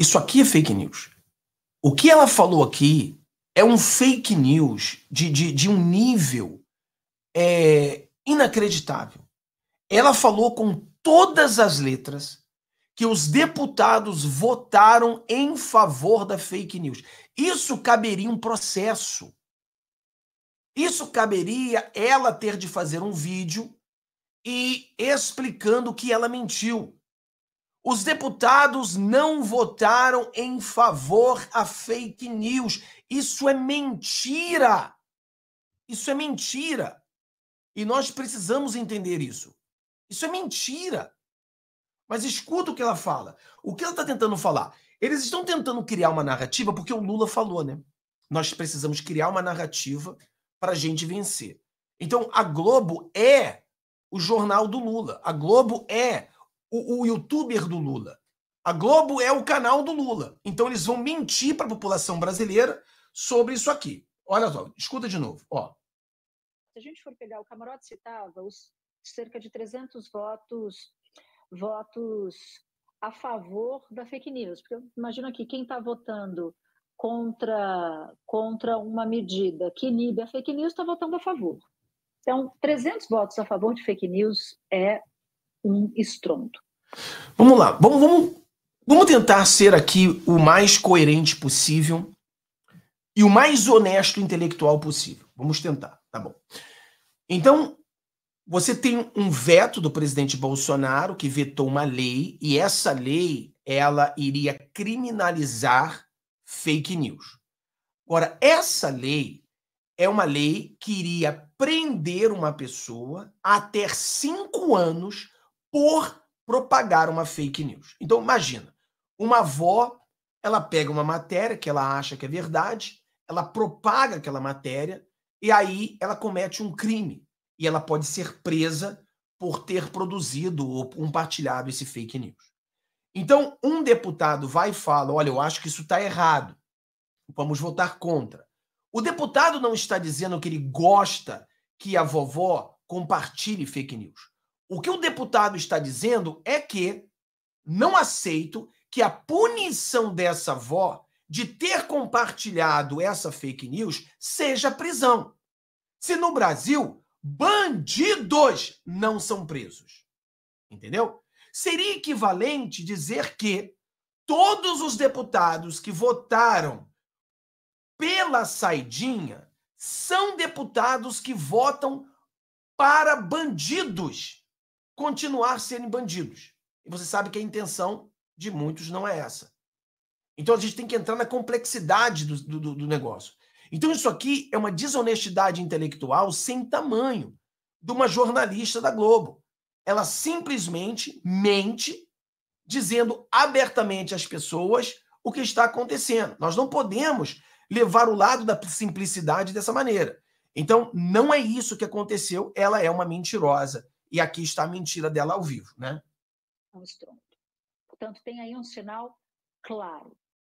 Isso aqui é fake news. O que ela falou aqui é um fake news de, de, de um nível é, inacreditável. Ela falou com todas as letras que os deputados votaram em favor da fake news. Isso caberia um processo. Isso caberia ela ter de fazer um vídeo e explicando que ela mentiu. Os deputados não votaram em favor a fake news. Isso é mentira. Isso é mentira. E nós precisamos entender isso. Isso é mentira. Mas escuta o que ela fala. O que ela está tentando falar? Eles estão tentando criar uma narrativa, porque o Lula falou, né? Nós precisamos criar uma narrativa para a gente vencer. Então, a Globo é o jornal do Lula. A Globo é o, o youtuber do Lula. A Globo é o canal do Lula. Então eles vão mentir para a população brasileira sobre isso aqui. Olha só, escuta de novo. Ó. Se a gente for pegar o camarote citava os cerca de 300 votos votos a favor da fake news, porque eu imagino aqui quem está votando contra contra uma medida que inibe a fake news está votando a favor. Então, 300 votos a favor de fake news é um estrondo. Vamos lá, vamos, vamos, vamos tentar ser aqui o mais coerente possível e o mais honesto intelectual possível. Vamos tentar, tá bom. Então, você tem um veto do presidente Bolsonaro que vetou uma lei e essa lei ela iria criminalizar fake news. Agora, essa lei é uma lei que iria prender uma pessoa até cinco anos por propagar uma fake news. Então, imagina, uma avó, ela pega uma matéria que ela acha que é verdade, ela propaga aquela matéria e aí ela comete um crime e ela pode ser presa por ter produzido ou compartilhado esse fake news. Então, um deputado vai e fala: olha, eu acho que isso está errado, vamos votar contra. O deputado não está dizendo que ele gosta que a vovó compartilhe fake news. O que o deputado está dizendo é que não aceito que a punição dessa avó de ter compartilhado essa fake news seja prisão. Se no Brasil, bandidos não são presos. Entendeu? Seria equivalente dizer que todos os deputados que votaram pela saidinha são deputados que votam para bandidos continuar sendo bandidos. E você sabe que a intenção de muitos não é essa. Então a gente tem que entrar na complexidade do, do, do negócio. Então isso aqui é uma desonestidade intelectual sem tamanho de uma jornalista da Globo. Ela simplesmente mente dizendo abertamente às pessoas o que está acontecendo. Nós não podemos levar o lado da simplicidade dessa maneira. Então, não é isso que aconteceu, ela é uma mentirosa. E aqui está a mentira dela ao vivo, né? Portanto, tem aí um sinal claro.